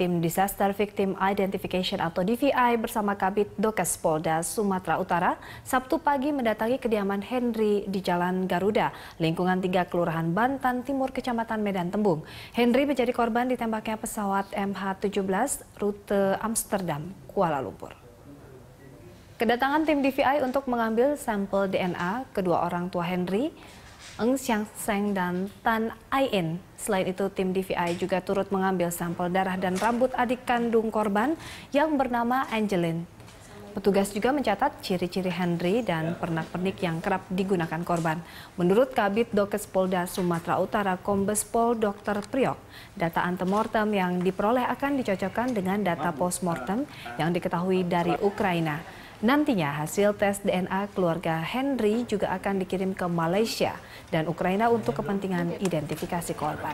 Tim Disaster Victim Identification atau DVI bersama Kabit Dokes Polda Sumatera Utara Sabtu pagi mendatangi kediaman Henry di Jalan Garuda, lingkungan 3 Kelurahan Bantan Timur Kecamatan Medan Tembung. Henry menjadi korban ditembaknya pesawat MH17 rute Amsterdam, Kuala Lumpur. Kedatangan tim DVI untuk mengambil sampel DNA kedua orang tua Henry Eng Siang Seng dan Tan Ain. Selain itu, tim DVI juga turut mengambil sampel darah dan rambut adik kandung korban yang bernama Angeline. Petugas juga mencatat ciri-ciri Henry dan pernak-pernik yang kerap digunakan korban. Menurut Kabit Dokes Polda Sumatera Utara Kombes Pol Dr. Priok, data antemortem yang diperoleh akan dicocokkan dengan data postmortem yang diketahui dari Ukraina. Nantinya hasil tes DNA keluarga Henry juga akan dikirim ke Malaysia dan Ukraina untuk kepentingan identifikasi korban.